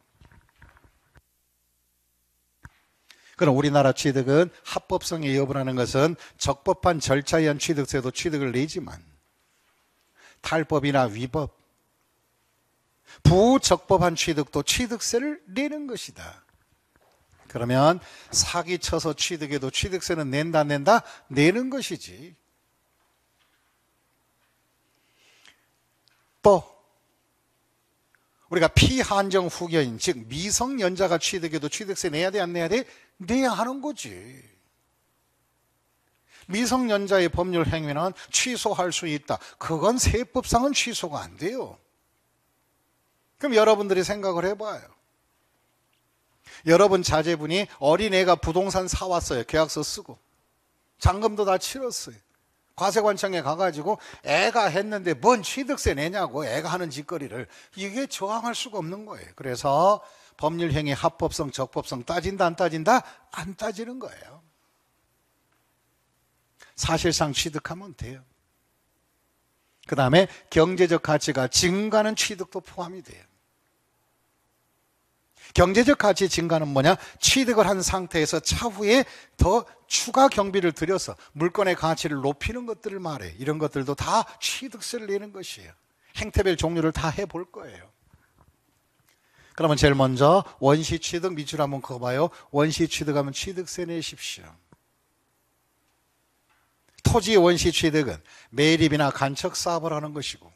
S1: 그럼 우리나라 취득은 합법성의 여부라는 것은 적법한 절차에 의한 취득세도 취득을 내지만 탈법이나 위법, 부적법한 취득도 취득세를 내는 것이다. 그러면 사기쳐서 취득해도 취득세는 낸다 낸다 내는 것이지. 또 우리가 피한정 후견인 즉 미성년자가 취득해도 취득세 내야 돼 안 내야 돼 내야 하는 거지. 미성년자의 법률 행위는 취소할 수 있다. 그건 세법상은 취소가 안 돼요. 그럼 여러분들이 생각을 해봐요. 여러분 자제분이 어린애가 부동산 사왔어요. 계약서 쓰고. 잔금도 다 치렀어요. 과세관청에 가가지고 애가 했는데 뭔 취득세 내냐고 애가 하는 짓거리를 이게 저항할 수가 없는 거예요. 그래서 법률 행위 합법성, 적법성 따진다 안 따진다? 안 따지는 거예요. 사실상 취득하면 돼요. 그 다음에 경제적 가치가 증가는 취득도 포함이 돼요. 경제적 가치 증가는 뭐냐? 취득을 한 상태에서 차후에 더 추가 경비를 들여서 물건의 가치를 높이는 것들을 말해. 이런 것들도 다 취득세를 내는 것이에요. 행태별 종류를 다 해볼 거예요. 그러면 제일 먼저 원시 취득 밑줄 한번 그어봐요. 원시 취득하면 취득세 내십시오. 토지 원시 취득은 매립이나 간척 사업을 하는 것이고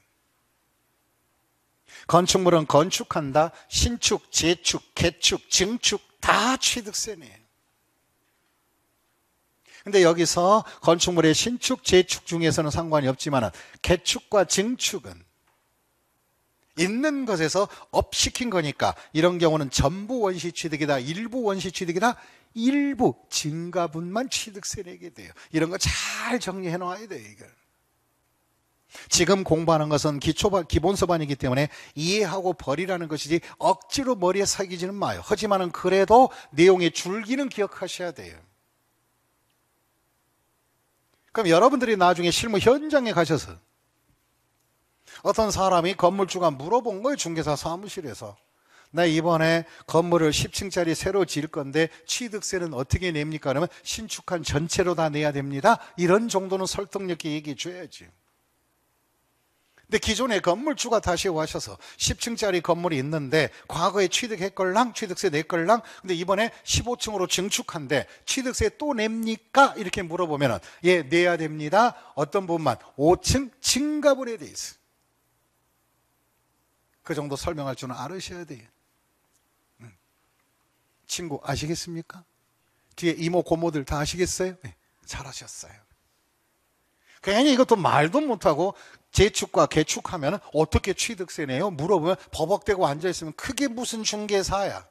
S1: 건축물은 건축한다, 신축, 재축, 개축, 증축 다 취득세 내요. 근데 여기서 건축물의 신축, 재축 중에서는 상관이 없지만 개축과 증축은 있는 것에서 업 시킨 거니까 이런 경우는 전부 원시 취득이다 일부 원시 취득이다 일부 증가분만 취득세 내게 돼요 이런 거 잘 정리해 놓아야 돼요 이걸 지금 공부하는 것은 기초 기본서반이기 때문에 이해하고 버리라는 것이지 억지로 머리에 새기지는 마요 하지만은 그래도 내용의 줄기는 기억하셔야 돼요 그럼 여러분들이 나중에 실무 현장에 가셔서 어떤 사람이 건물주가 물어본 거예요. 중개사 사무실에서. 나 이번에 건물을 10층짜리 새로 지을 건데 취득세는 어떻게 냅니까? 그러면 신축한 전체로 다 내야 됩니다. 이런 정도는 설득력 있게 얘기해 줘야지. 근데 기존의 건물주가 다시 와셔서 10층짜리 건물이 있는데 과거에 취득했걸랑 취득세 낼걸랑 근데 이번에 15층으로 증축한데 취득세 또 냅니까? 이렇게 물어보면은 예 내야 됩니다. 어떤 분만 5층 증가분에 돼 있어. 그 정도 설명할 줄은 알으셔야 돼요. 네. 친구 아시겠습니까? 뒤에 이모 고모들 다 아시겠어요? 네, 잘하셨어요. 괜히 이것도 말도 못하고 재축과 개축하면 어떻게 취득세 내요? 물어보면 버벅대고 앉아있으면 크게 무슨 중개사야?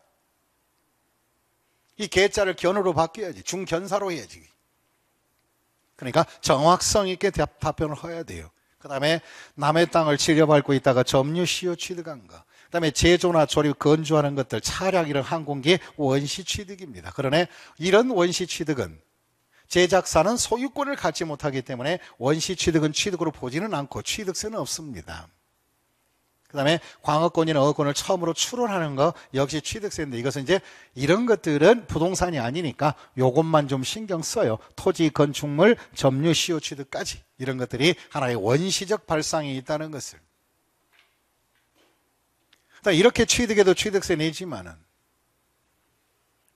S1: 이 개자를 견으로 바뀌어야지 중견사로 해야지 그러니까 정확성 있게 답변을 해야 돼요 그 다음에 남의 땅을 치려밟고 있다가 점유, 시효 취득한 거. 그 다음에 제조나 조립, 건조하는 것들, 차량이런항공기 원시 취득입니다. 그러네 이런 원시 취득은 제작사는 소유권을 갖지 못하기 때문에 원시 취득은 취득으로 보지는 않고 취득세는 없습니다. 그 다음에 광어권이나 어권을 처음으로 출원하는 거 역시 취득세인데 이것은 이제 이런 것들은 부동산이 아니니까 요것만 좀 신경 써요. 토지, 건축물, 점유, 시효 취득까지 이런 것들이 하나의 원시적 발상이 있다는 것을. 이렇게 취득해도 취득세 내지만은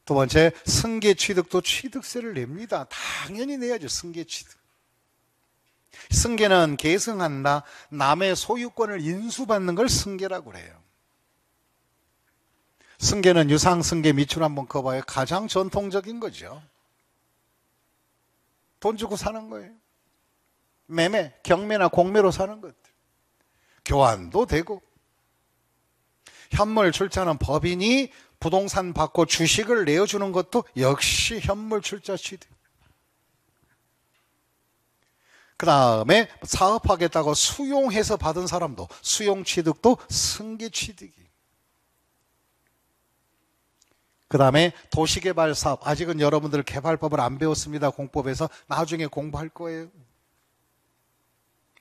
S1: 두 번째 승계 취득도 취득세를 냅니다. 당연히 내야죠. 승계 취득. 승계는 계승한다. 남의 소유권을 인수받는 걸 승계라고 그래요. 승계는 유상, 승계, 미출 한번 커봐요. 가장 전통적인 거죠. 돈 주고 사는 거예요. 매매, 경매나 공매로 사는 것들. 교환도 되고. 현물 출자는 법인이 부동산 받고 주식을 내어주는 것도 역시 현물 출자 취득. 그 다음에 사업하겠다고 수용해서 받은 사람도 수용 취득도 승계 취득이. 그 다음에 도시개발 사업 아직은 여러분들 개발법을 안 배웠습니다 공법에서 나중에 공부할 거예요.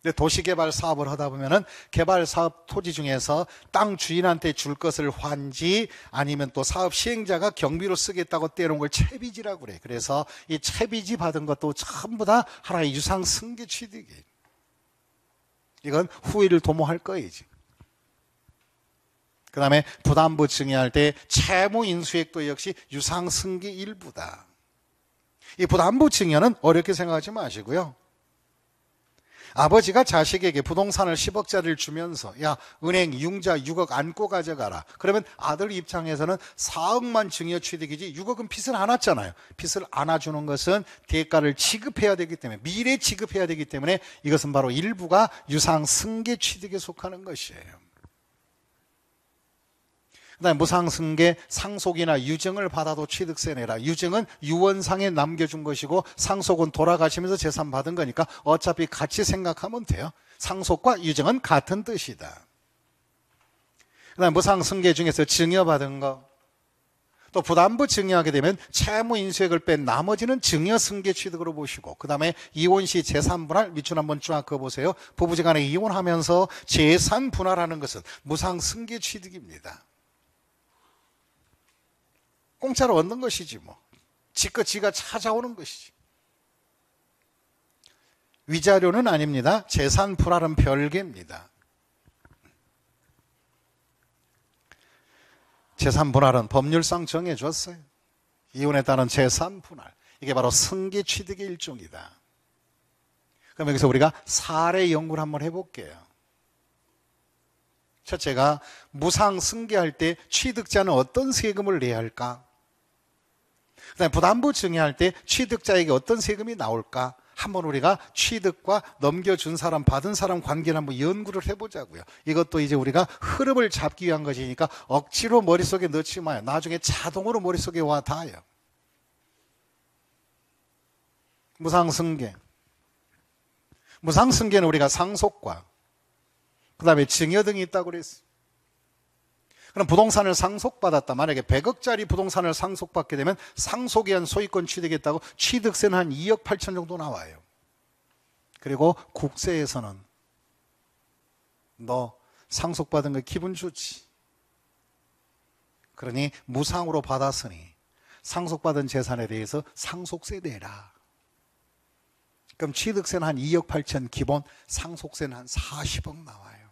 S1: 근데 도시개발 사업을 하다 보면은 개발 사업 토지 중에서 땅 주인한테 줄 것을 환지 아니면 또 사업 시행자가 경비로 쓰겠다고 떼놓은 걸 채비지라고 그래. 그래서 이 채비지 받은 것도 전부 다 하나의 유상 승계 취득이. 이건 후의를 도모할 거예요. 그 다음에 부담부 증여할 때 채무 인수액도 역시 유상 승계 일부다. 이 부담부 증여는 어렵게 생각하지 마시고요. 아버지가 자식에게 부동산을 10억짜리를 주면서 야 은행 융자 6억 안고 가져가라. 그러면 아들 입장에서는 4억만 증여 취득이지 6억은 빚을 안았잖아요. 빚을 안아주는 것은 대가를 지급해야 되기 때문에 미래 지급해야 되기 때문에 이것은 바로 일부가 유상 승계 취득에 속하는 것이에요. 그다음에 무상승계 상속이나 유증을 받아도 취득세 내라. 유증은 유언상에 남겨준 것이고 상속은 돌아가시면서 재산 받은 거니까 어차피 같이 생각하면 돼요. 상속과 유증은 같은 뜻이다. 그다음에 무상승계 중에서 증여받은 거. 또 부담부 증여하게 되면 채무 인수액을 뺀 나머지는 증여 승계 취득으로 보시고 그다음에 이혼 시 재산 분할 밑줄 한번 쫙 그어보세요. 부부지간에 이혼하면서 재산 분할하는 것은 무상 승계 취득입니다. 공짜로 얻는 것이지 뭐. 지껏 지가 찾아오는 것이지. 위자료는 아닙니다. 재산 불활은 별개입니다. 재산 분할은 법률상 정해줬어요. 이혼에 따른 재산 분할. 이게 바로 승계 취득의 일종이다. 그럼 여기서 우리가 사례 연구를 한번 해볼게요. 첫째가 무상 승계할 때 취득자는 어떤 세금을 내야 할까? 그다음에 부담부 증여할 때 취득자에게 어떤 세금이 나올까? 한번 우리가 취득과 넘겨준 사람 받은 사람 관계를 한번 연구를 해보자고요 이것도 이제 우리가 흐름을 잡기 위한 것이니까 억지로 머릿속에 넣지 마요 나중에 자동으로 머릿속에 와 닿아요 무상승계 무상승계는 우리가 상속과 그 다음에 증여 등이 있다고 그랬어요 그럼 부동산을 상속받았다. 만약에 100억짜리 부동산을 상속받게 되면 상속에 한 소유권 취득했다고 취득세는 한 2억 8천 정도 나와요. 그리고 국세에서는 너 상속받은 거 기분 좋지. 그러니 무상으로 받았으니 상속받은 재산에 대해서 상속세 내라. 그럼 취득세는 한 2억 8천 기본, 상속세는 한 40억 나와요.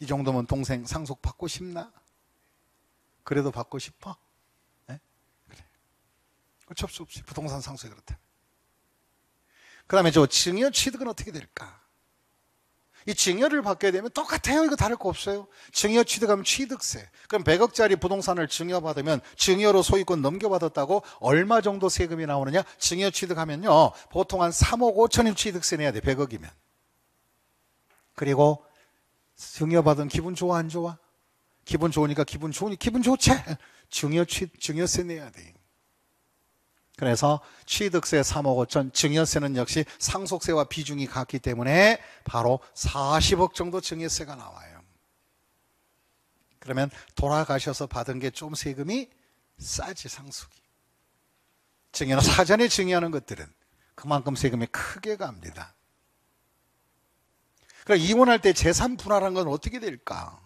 S1: 이 정도면 동생 상속 받고 싶나? 그래도 받고 싶어? 네? 그래. 어쩔 수 없이 부동산 상속이 그렇다. 그 다음에 저 증여 취득은 어떻게 될까? 이 증여를 받게 되면 똑같아요. 이거 다를 거 없어요. 증여 취득하면 취득세. 그럼 100억짜리 부동산을 증여받으면 증여로 소유권 넘겨받았다고 얼마 정도 세금이 나오느냐? 증여 취득하면요. 보통 한 3억 5천인 취득세 내야 돼. 100억이면. 그리고 증여받은 기분 좋아 안 좋아? 기분 좋으니까 기분 좋으니 기분 좋지. 증여 취, 증여세 내야 돼. 그래서 취득세 3억 5천, 증여세는 역시 상속세와 비중이 같기 때문에 바로 40억 정도 증여세가 나와요. 그러면 돌아가셔서 받은 게 좀 세금이 싸지 상속이. 증여는 사전에 증여하는 것들은 그만큼 세금이 크게 갑니다. 그러 그러니까 이혼할 때 재산 분할한 건 어떻게 될까?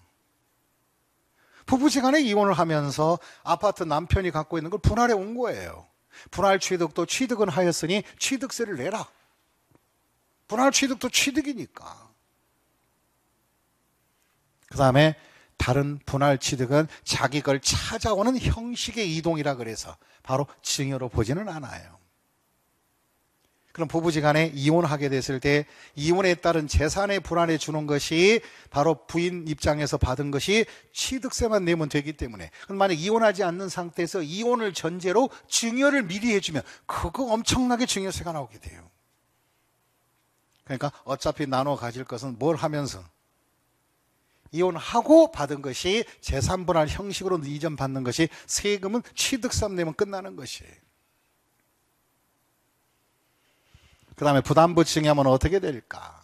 S1: 부부시간에 이혼을 하면서 아파트 남편이 갖고 있는 걸 분할해 온 거예요. 분할 취득도 취득은 하였으니 취득세를 내라. 분할 취득도 취득이니까. 그 다음에 다른 분할 취득은 자기 걸 찾아오는 형식의 이동이라 그래서 바로 증여로 보지는 않아요. 그럼 부부지간에 이혼하게 됐을 때 이혼에 따른 재산의 불안해 주는 것이 바로 부인 입장에서 받은 것이 취득세만 내면 되기 때문에 그럼 만약 이혼하지 않는 상태에서 이혼을 전제로 증여를 미리 해주면 그거 엄청나게 증여세가 나오게 돼요. 그러니까 어차피 나눠 가질 것은 뭘 하면서 이혼하고 받은 것이 재산분할 형식으로 이전 받는 것이 세금은 취득세 만 내면 끝나는 것이에요. 그 다음에 부담부 증이하면 어떻게 될까?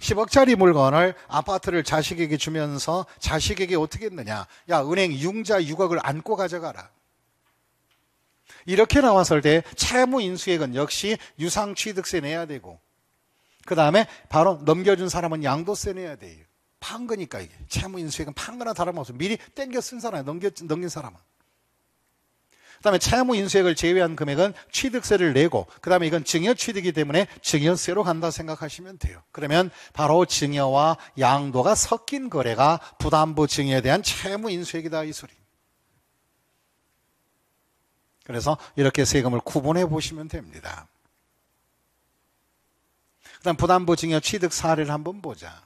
S1: 10억짜리 물건을 아파트를 자식에게 주면서 자식에게 어떻게 했느냐? 야, 은행 융자 6억을 안고 가져가라. 이렇게 나왔을 때 채무 인수액은 역시 유상 취득세 내야 되고 그 다음에 바로 넘겨준 사람은 양도세 내야 돼요. 판 거니까 이게 채무 인수액은 판 거나 다름없어. 미리 땡겨 쓴 사람이 넘겨 넘긴 사람은. 그다음에 차야무 인수액을 제외한 금액은 취득세를 내고 그다음에 이건 증여 취득이기 때문에 증여세로 간다 생각하시면 돼요. 그러면 바로 증여와 양도가 섞인 거래가 부담부 증여에 대한 채무 인수액이다 이 소리. 그래서 이렇게 세금을 구분해 보시면 됩니다. 그다음 부담부 증여 취득 사례를 한번 보자.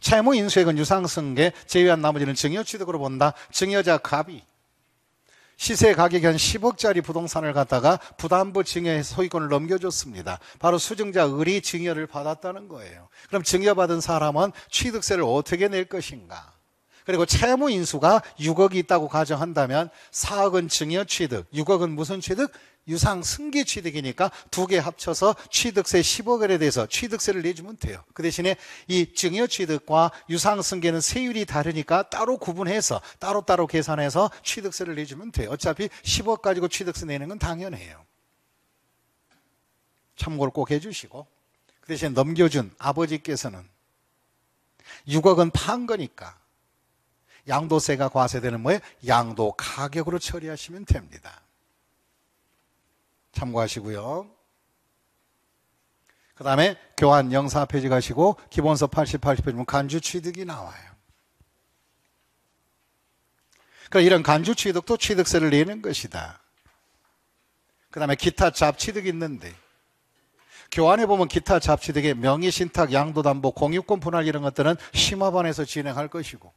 S1: 채무 인수액은 유상승계 제외한 나머지는 증여 취득으로 본다. 증여자 갑이 시세 가격이 한 10억짜리 부동산을 갖다가 부담부 증여 소유권을 넘겨줬습니다. 바로 수증자 을이 증여를 받았다는 거예요. 그럼 증여받은 사람은 취득세를 어떻게 낼 것인가? 그리고 채무 인수가 6억이 있다고 가정한다면 4억은 증여 취득, 6억은 무슨 취득? 유상 승계 취득이니까 두 개 합쳐서 취득세 10억에 원 대해서 취득세를 내주면 돼요. 그 대신에 이 증여 취득과 유상 승계는 세율이 다르니까 따로 구분해서 따로따로 계산해서 취득세를 내주면 돼요. 어차피 10억 가지고 취득세 내는 건 당연해요. 참고를 꼭 해주시고 그 대신 넘겨준 아버지께서는 6억은 판 거니까 양도세가 과세되는 뭐에 양도 가격으로 처리하시면 됩니다. 참고하시고요. 그 다음에 교환 영사 페이지 가시고 기본서 88페이지 면 간주 취득이 나와요. 그럼 그러니까 이런 간주 취득도 취득세를 내는 것이다. 그 다음에 기타 잡취득이 있는데 교환해 보면 기타 잡취득의 명의 신탁 양도 담보 공유권 분할 이런 것들은 심화반에서 진행할 것이고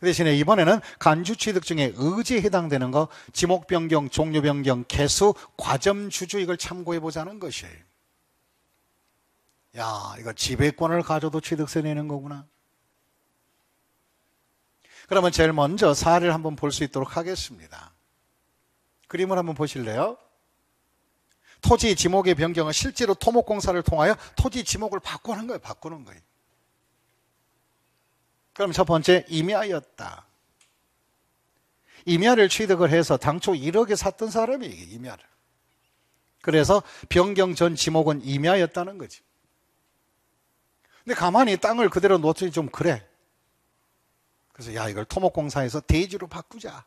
S1: 그 대신에 이번에는 간주 취득증에 의지에 해당되는 거 지목 변경, 종료 변경, 개수, 과점 주주 이걸 참고해 보자는 것이에요. 야, 이거 지배권을 가져도 취득세 내는 거구나. 그러면 제일 먼저 사례를 한번 볼 수 있도록 하겠습니다. 그림을 한번 보실래요? 토지 지목의 변경은 실제로 토목공사를 통하여 토지 지목을 바꾸는 거예요. 바꾸는 거예요. 그럼 첫 번째 임야였다. 임야를 취득을 해서 당초 1억에 샀던 사람이 임야를. 그래서 변경 전 지목은 임야였다는 거지. 근데 가만히 땅을 그대로 놓더니 좀 그래. 그래서 야 이걸 토목공사에서 대지로 바꾸자.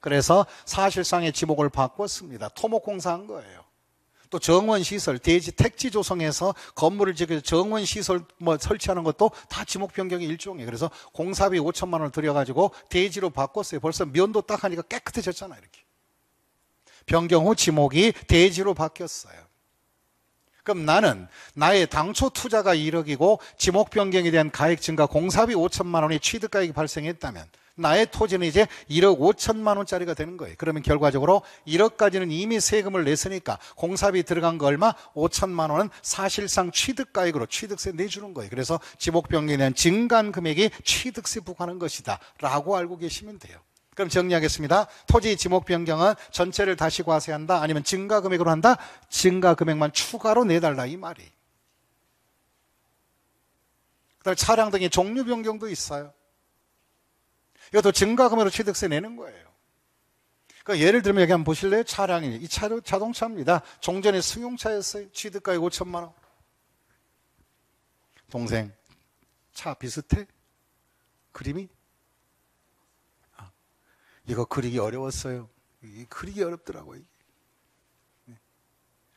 S1: 그래서 사실상의 지목을 바꿨습니다. 토목공사한 거예요. 또 정원 시설, 대지 택지 조성해서 건물을 지켜 정원 시설 뭐 설치하는 것도 다 지목 변경의 일종이에요. 그래서 공사비 5천만 원을 들여가지고 대지로 바꿨어요. 벌써 면도 딱 하니까 깨끗해졌잖아요. 이렇게. 변경 후 지목이 대지로 바뀌었어요. 그럼 나는 나의 당초 투자가 1억이고 지목 변경에 대한 가액 증가 공사비 5천만 원이 취득가액이 발생했다면 나의 토지는 이제 1억 5천만 원짜리가 되는 거예요. 그러면 결과적으로 1억까지는 이미 세금을 냈으니까 공사비 들어간 거 얼마? 5천만 원은 사실상 취득가액으로 취득세 내주는 거예요. 그래서 지목변경에 대한 증감 금액이 취득세 부과하는 것이다. 라고 알고 계시면 돼요. 그럼 정리하겠습니다. 토지 지목 변경은 전체를 다시 과세한다? 아니면 증가 금액으로 한다? 증가 금액만 추가로 내달라 이 말이. 그다음에 차량 등의 종류 변경도 있어요. 이것도 증가금으로 취득세 내는 거예요. 그러니까 예를 들면 여기 한번 보실래요? 차량이. 이 차도 자동차입니다. 종전에 승용차였어요. 취득가액 5천만 원. 동생, 차 비슷해? 그림이? 아, 이거 그리기 어려웠어요. 그리기 어렵더라고요.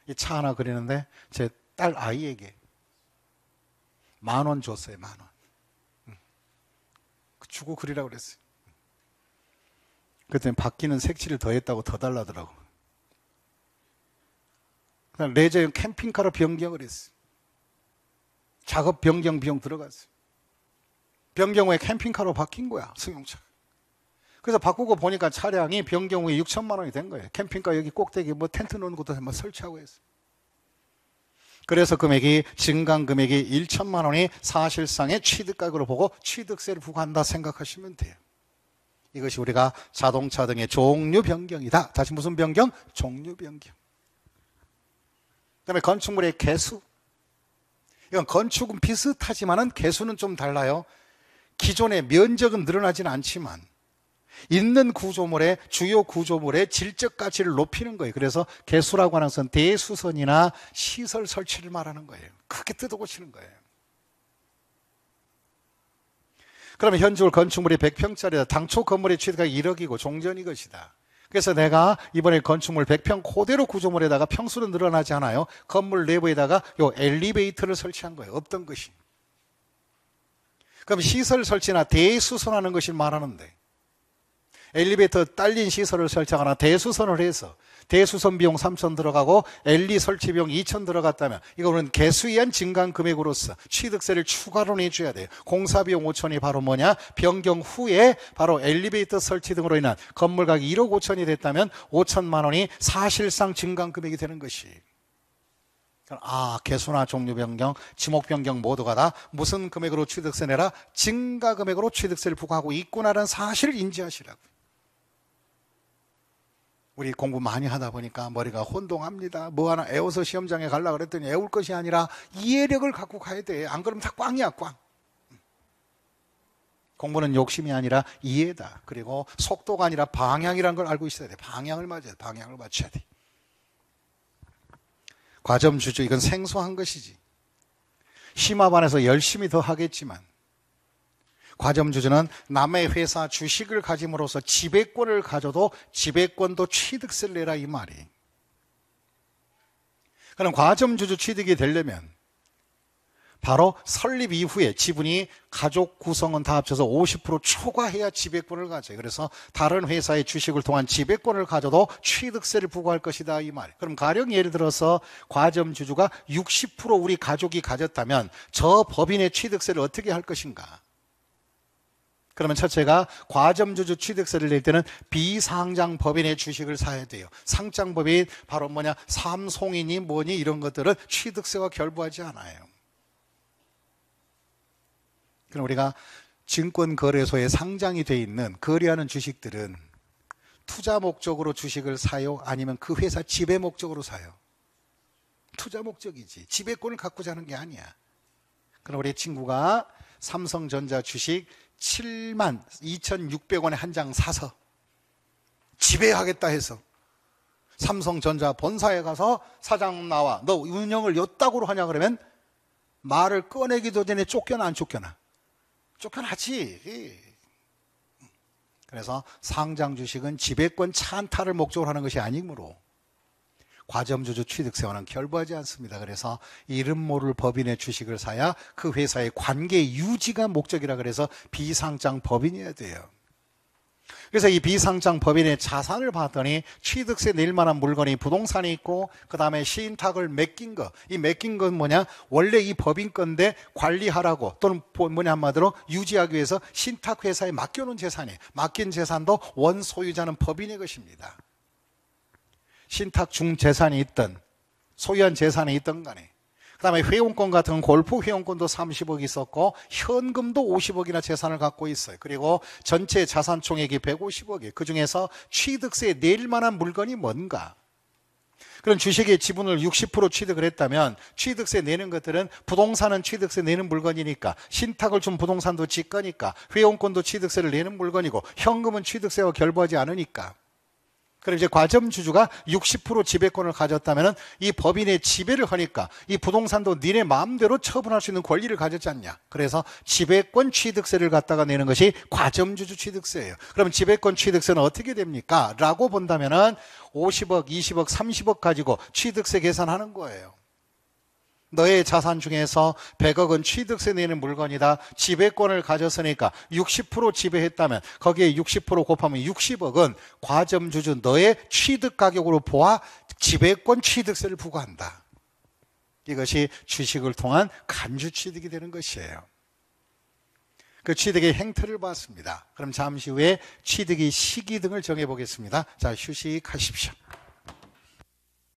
S1: 이차 네. 하나 그리는데 제 딸 아이에게 만 원 줬어요, 만 원. 그 주고 그리라고 그랬어요. 그랬더니 바뀌는 색칠을 더했다고 더 달라더라고. 그냥 레저용 캠핑카로 변경을 했어. 작업 변경 비용 들어갔어. 변경 후에 캠핑카로 바뀐 거야, 승용차. 그래서 바꾸고 보니까 차량이 변경 후에 6천만 원이 된 거예요. 캠핑카 여기 꼭대기 뭐 텐트 놓는 것도 막 설치하고 했어. 그래서 금액이 증강 금액이 1천만 원이 사실상의 취득가격으로 보고 취득세를 부과한다 생각하시면 돼요. 이것이 우리가 자동차 등의 종류 변경이다. 다시 무슨 변경? 종류 변경. 그다음에 건축물의 개수. 이건 건축은 비슷하지만은 개수는 좀 달라요. 기존의 면적은 늘어나진 않지만 있는 구조물의 주요 구조물의 질적 가치를 높이는 거예요. 그래서 개수라고 하는 것은 대수선이나 시설 설치를 말하는 거예요. 크게 뜯어고치는 거예요. 그러면 현주울 건축물이 100평짜리다. 당초 건물의 취득가액 1억이고 종전이 것이다. 그래서 내가 이번에 건축물 100평 그대로 구조물에다가 평수는 늘어나지 않아요. 건물 내부에다가 요 엘리베이터를 설치한 거예요. 없던 것이. 그럼 시설 설치나 대수선하는 것을 말하는데 엘리베이터 딸린 시설을 설치하거나 대수선을 해서 대수선 비용 3천 들어가고 엘리 설치 비용 2천 들어갔다면 이거는 개수이한 증강 금액으로서 취득세를 추가로 내줘야 돼요. 공사 비용 5천이 바로 뭐냐? 변경 후에 바로 엘리베이터 설치 등으로 인한 건물 가격 1억 5천이 됐다면 5천만 원이 사실상 증강 금액이 되는 것이. 아, 개수나 종류 변경, 지목 변경 모두가 다 무슨 금액으로 취득세 내라? 증가 금액으로 취득세를 부과하고 있구나라는 사실을 인지하시라고요. 우리 공부 많이 하다 보니까 머리가 혼동합니다. 뭐 하나 애워서 시험장에 갈라 그랬더니 애울 것이 아니라 이해력을 갖고 가야 돼. 안 그러면 다 꽝이야, 꽝. 공부는 욕심이 아니라 이해다. 그리고 속도가 아니라 방향이라는 걸 알고 있어야 돼. 방향을 맞아야 돼. 방향을 맞춰야 돼. 과점 주죠 이건 생소한 것이지. 심화반에서 열심히 더 하겠지만 과점주주는 남의 회사 주식을 가짐으로써 지배권을 가져도 지배권도 취득세 를 내라 이 말이. 그럼 과점주주 취득이 되려면 바로 설립 이후에 지분이 가족 구성은 다 합쳐서 50% 초과해야 지배권을 가져요. 그래서 다른 회사의 주식을 통한 지배권을 가져도 취득세를 부과할 것이다 이 말. 그럼 가령 예를 들어서 과점 주주가 60% 우리 가족이 가졌다면 저 법인의 취득세를 어떻게 할 것인가? 그러면 첫째가 과점주주 취득세를 낼 때는 비상장 법인의 주식을 사야 돼요. 상장 법인 바로 뭐냐 삼송이니 뭐니 이런 것들은 취득세와 결부하지 않아요. 그럼 우리가 증권거래소에 상장이 돼 있는 거래하는 주식들은 투자 목적으로 주식을 사요? 아니면 그 회사 지배 목적으로 사요? 투자 목적이지. 지배권을 갖고 자는 게 아니야. 그럼 우리 친구가 삼성전자 주식 7만 2,600원에 한 장 사서 지배하겠다 해서 삼성전자 본사에 가서 사장 나와 너 운영을 요따구로 하냐 그러면 말을 꺼내기도 전에 쫓겨나 안 쫓겨나 쫓겨나지 그래서 상장 주식은 지배권 찬탈을 목적으로 하는 것이 아니므로 과점주주 취득세와는 결부하지 않습니다. 그래서 이름 모를 법인의 주식을 사야 그 회사의 관계 유지가 목적이라 그래서 비상장 법인이어야 돼요. 그래서 이 비상장 법인의 자산을 봤더니 취득세 낼 만한 물건이 부동산이 있고 그다음에 시인탁을 맡긴 거. 이 맡긴 건 뭐냐? 원래 이 법인 건데 관리하라고 또는 뭐냐 한마디로 유지하기 위해서 신탁 회사에 맡겨 놓은 재산이 맡긴 재산도 원 소유자는 법인의 것입니다. 신탁 중 재산이 있든 소유한 재산이 있든 간에 그다음에 회원권 같은 골프 회원권도 30억 있었고 현금도 50억이나 재산을 갖고 있어요. 그리고 전체 자산 총액이 150억이에요. 그중에서 취득세 내일 만한 물건이 뭔가? 그런 주식의 지분을 60% 취득을 했다면 취득세 내는 것들은 부동산은 취득세 내는 물건이니까 신탁을 준 부동산도 지 거니까 회원권도 취득세를 내는 물건이고 현금은 취득세와 결부하지 않으니까 그럼 이제 과점주주가 60% 지배권을 가졌다면 이 법인의 지배를 하니까 이 부동산도 니네 마음대로 처분할 수 있는 권리를 가졌지 않냐. 그래서 지배권 취득세를 갖다가 내는 것이 과점주주 취득세예요. 그럼 지배권 취득세는 어떻게 됩니까? 라고 본다면 은 50억, 20억, 30억 가지고 취득세 계산하는 거예요. 너의 자산 중에서 100억은 취득세 내는 물건이다. 지배권을 가졌으니까 60% 지배했다면 거기에 60% 곱하면 60억은 과점주주 너의 취득 가격으로 보아 지배권 취득세를 부과한다. 이것이 주식을 통한 간주 취득이 되는 것이에요. 그 취득의 행태를 봤습니다. 그럼 잠시 후에 취득의 시기 등을 정해 보겠습니다. 자, 휴식하십시오.